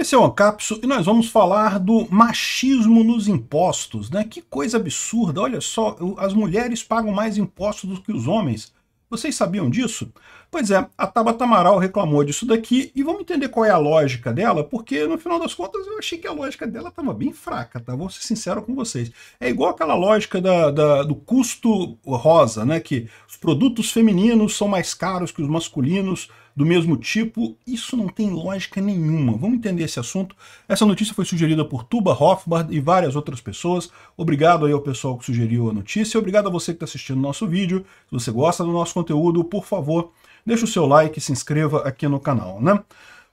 Esse é o Ancapso e nós vamos falar do machismo nos impostos, né? Que coisa absurda, olha só, as mulheres pagam mais impostos do que os homens. Vocês sabiam disso? Pois é, a Tabata Amaral reclamou disso daqui e vamos entender qual é a lógica dela, porque no final das contas eu achei que a lógica dela estava bem fraca, tá? Vou ser sincero com vocês. É igual aquela lógica da, da, do custo rosa, né? Que os produtos femininos são mais caros que os masculinos do mesmo tipo. Isso não tem lógica nenhuma. Vamos entender esse assunto. Essa notícia foi sugerida por Tuba Hoffbard e várias outras pessoas. Obrigado aí ao pessoal que sugeriu a notícia. Obrigado a você que está assistindo o nosso vídeo. Se você gosta do nosso conteúdo, por favor, deixa o seu like, se inscreva aqui no canal, né?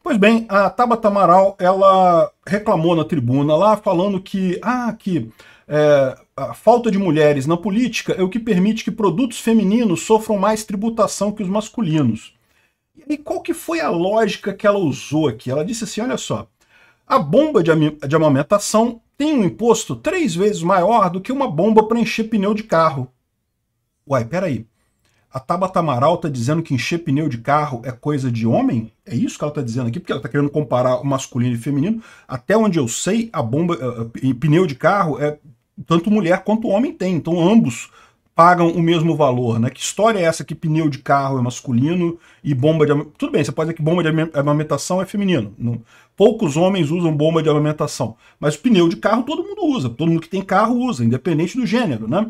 Pois bem, a Tabata Amaral, ela reclamou na tribuna lá, falando que, ah, que é, a falta de mulheres na política é o que permite que produtos femininos sofram mais tributação que os masculinos. E qual que foi a lógica que ela usou aqui? Ela disse assim, olha só, a bomba de, de amamentação tem um imposto três vezes maior do que uma bomba para encher pneu de carro. Uai, peraí. A Tabata Amaral está dizendo que encher pneu de carro é coisa de homem? É isso que ela está dizendo aqui, porque ela está querendo comparar o masculino e o feminino. Até onde eu sei, a bomba, uh, pneu de carro é tanto mulher quanto homem tem. Então ambos pagam o mesmo valor, né? Que história é essa que pneu de carro é masculino e bomba de tudo bem, você pode dizer que bomba de amamentação é feminino. Poucos homens usam bomba de amamentação, mas pneu de carro todo mundo usa, todo mundo que tem carro usa, independente do gênero, né?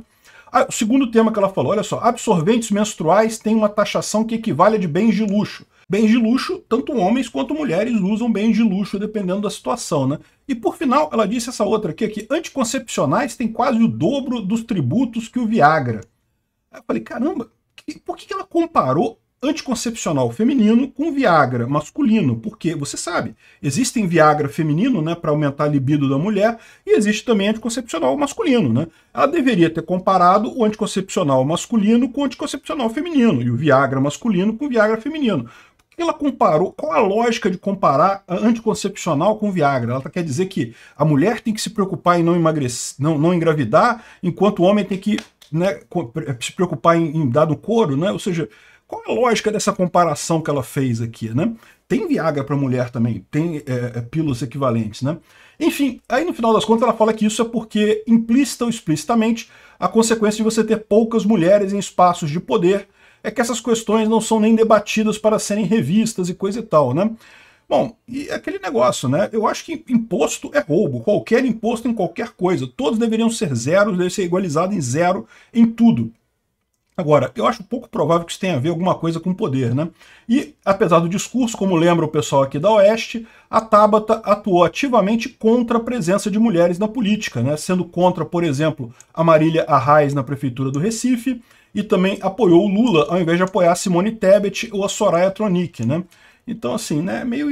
Ah, o segundo tema que ela falou, olha só, absorventes menstruais têm uma taxação que equivale a de bens de luxo. Bens de luxo, tanto homens quanto mulheres usam bens de luxo, dependendo da situação, né? E por final, ela disse essa outra aqui, que anticoncepcionais têm quase o dobro dos tributos que o Viagra. eu falei, caramba, por que ela comparou anticoncepcional feminino com Viagra masculino, porque você sabe, existem Viagra feminino, né, para aumentar a libido da mulher, e existe também anticoncepcional masculino, né? Ela deveria ter comparado o anticoncepcional masculino com o anticoncepcional feminino e o Viagra masculino com o Viagra feminino. ela comparou? Qual a lógica de comparar a anticoncepcional com Viagra? Ela quer dizer que a mulher tem que se preocupar em não emagrecer, não, não engravidar, enquanto o homem tem que né, se preocupar em, em dar do couro, né? Ou seja, qual é a lógica dessa comparação que ela fez aqui, né? Tem Viagra para mulher também, tem é, é, pílulas equivalentes, né? Enfim, aí no final das contas ela fala que isso é porque, implícita ou explicitamente, a consequência de você ter poucas mulheres em espaços de poder é que essas questões não são nem debatidas para serem revistas e coisa e tal, né? Bom, e aquele negócio, né? Eu acho que imposto é roubo. Qualquer imposto em qualquer coisa. Todos deveriam ser zeros, deve ser igualizado em zero em tudo. Agora, eu acho pouco provável que isso tenha a ver alguma coisa com poder, né? E, apesar do discurso, como lembra o pessoal aqui da Oeste, a Tabata atuou ativamente contra a presença de mulheres na política, né? Sendo contra, por exemplo, a Marília Arraes na Prefeitura do Recife e também apoiou o Lula, ao invés de apoiar a Simone Tebet ou a Soraya Tronic, né? Então, assim, né, meio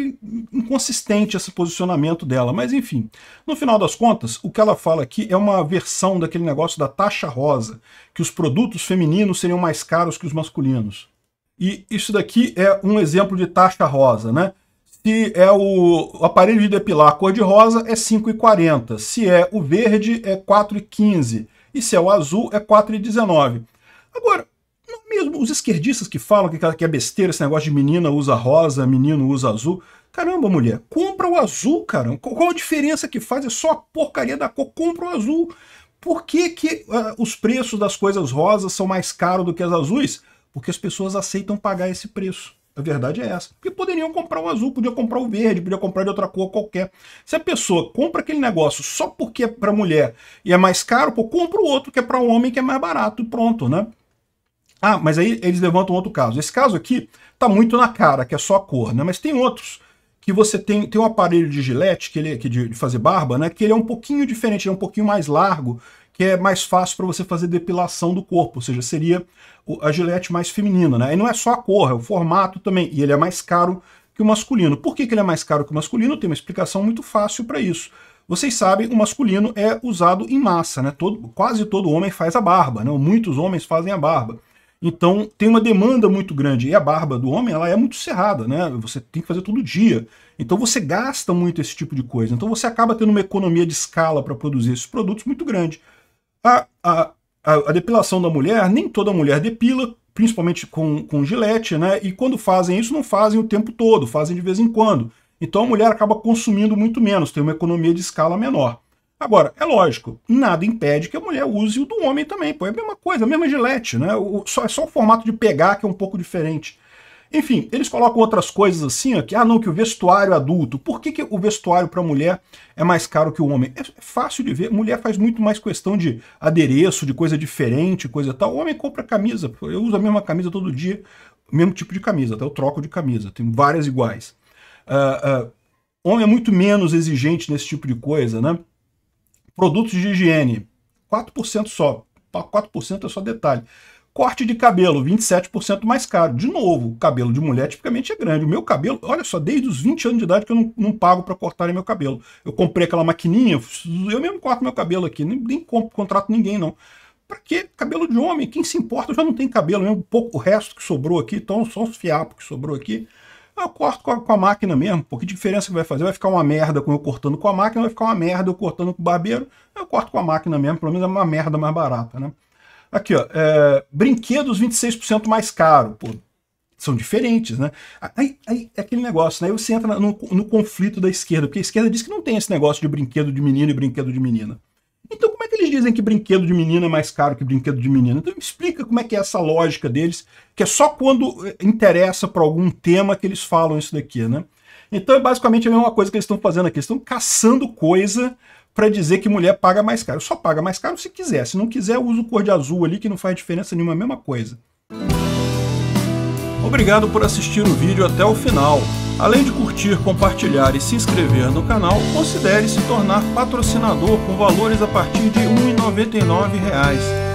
inconsistente esse posicionamento dela. Mas, enfim, no final das contas, o que ela fala aqui é uma versão daquele negócio da taxa rosa, que os produtos femininos seriam mais caros que os masculinos. E isso daqui é um exemplo de taxa rosa, né? Se é o aparelho de depilar cor-de-rosa, é 5,40. Se é o verde, é 4,15. E se é o azul, é 4,19. Agora, mesmo os esquerdistas que falam que é besteira esse negócio de menina usa rosa, menino usa azul. Caramba, mulher, compra o azul, cara. Qual a diferença que faz? É só a porcaria da cor. Compra o azul. Por que, que uh, os preços das coisas rosas são mais caros do que as azuis? Porque as pessoas aceitam pagar esse preço. A verdade é essa. Porque poderiam comprar o azul, podia comprar o verde, podia comprar de outra cor qualquer. Se a pessoa compra aquele negócio só porque é para mulher e é mais caro, pô, compra o outro que é para homem que é mais barato e pronto, né? Ah, mas aí eles levantam outro caso. Esse caso aqui tá muito na cara, que é só a cor, né? Mas tem outros que você tem, tem um aparelho de gilete, que ele é, que é de, de fazer barba, né? Que ele é um pouquinho diferente, é um pouquinho mais largo, que é mais fácil para você fazer depilação do corpo, ou seja, seria a gilete mais feminina, né? E não é só a cor, é o formato também, e ele é mais caro que o masculino. Por que, que ele é mais caro que o masculino? Tem uma explicação muito fácil para isso. Vocês sabem, o masculino é usado em massa, né? Todo, quase todo homem faz a barba, né? Muitos homens fazem a barba. Então tem uma demanda muito grande. E a barba do homem ela é muito cerrada, né? Você tem que fazer todo dia. Então você gasta muito esse tipo de coisa. Então você acaba tendo uma economia de escala para produzir esses produtos muito grande. A, a, a, a, depilação da mulher, nem toda mulher depila, principalmente com, com gilete, né? E quando fazem isso, não fazem o tempo todo, fazem de vez em quando. Então a mulher acaba consumindo muito menos, tem uma economia de escala menor. Agora, é lógico, nada impede que a mulher use o do homem também, pô, é a mesma coisa, a mesma gilete, né? O, só, é só o formato de pegar que é um pouco diferente. Enfim, eles colocam outras coisas assim, ó, que, ah não, que o vestuário adulto. Por que, que o vestuário para mulher é mais caro que o homem? É, é fácil de ver, mulher faz muito mais questão de adereço, de coisa diferente, coisa tal. O homem compra camisa, pô, eu uso a mesma camisa todo dia, mesmo tipo de camisa, até tá? eu troco de camisa, tem várias iguais. Uh, uh, homem é muito menos exigente nesse tipo de coisa, né? Produtos de higiene, 4% só. 4% é só detalhe. Corte de cabelo, 27% mais caro. De novo, cabelo de mulher tipicamente é grande. O meu cabelo, olha só, desde os 20 anos de idade que eu não, não pago para cortar meu cabelo. Eu comprei aquela maquininha, eu mesmo corto meu cabelo aqui, nem, nem compro, contrato ninguém não. Pra quê? Cabelo de homem, quem se importa? Eu já não tenho cabelo mesmo, né? pouco o resto que sobrou aqui, então só os fiapos que sobrou aqui. Eu corto com a, com a máquina mesmo, porque diferença que vai fazer? Vai ficar uma merda com eu cortando com a máquina, vai ficar uma merda eu cortando com o barbeiro. Eu corto com a máquina mesmo, pelo menos é uma merda mais barata, né? Aqui, ó, é, brinquedos 26% mais caro. Pô, são diferentes, né? Aí, aí, é aquele negócio, né? Aí você entra no, no, conflito da esquerda, porque a esquerda diz que não tem esse negócio de brinquedo de menino e brinquedo de menina. Então como é que eles dizem que brinquedo de menina é mais caro que brinquedo de menina? Então me explica explica como é que é essa lógica deles, que é só quando eh, interessa para algum tema que eles falam isso daqui, né? Então é basicamente a mesma coisa que eles estão fazendo aqui, eles estão caçando coisa para dizer que mulher paga mais caro. Só paga mais caro se quiser, se não quiser usa o cor de azul ali que não faz diferença nenhuma, é a mesma coisa. Obrigado por assistir o vídeo até o final. Além de curtir, compartilhar e se inscrever no canal, considere se tornar patrocinador com valores a partir de R$ 1,99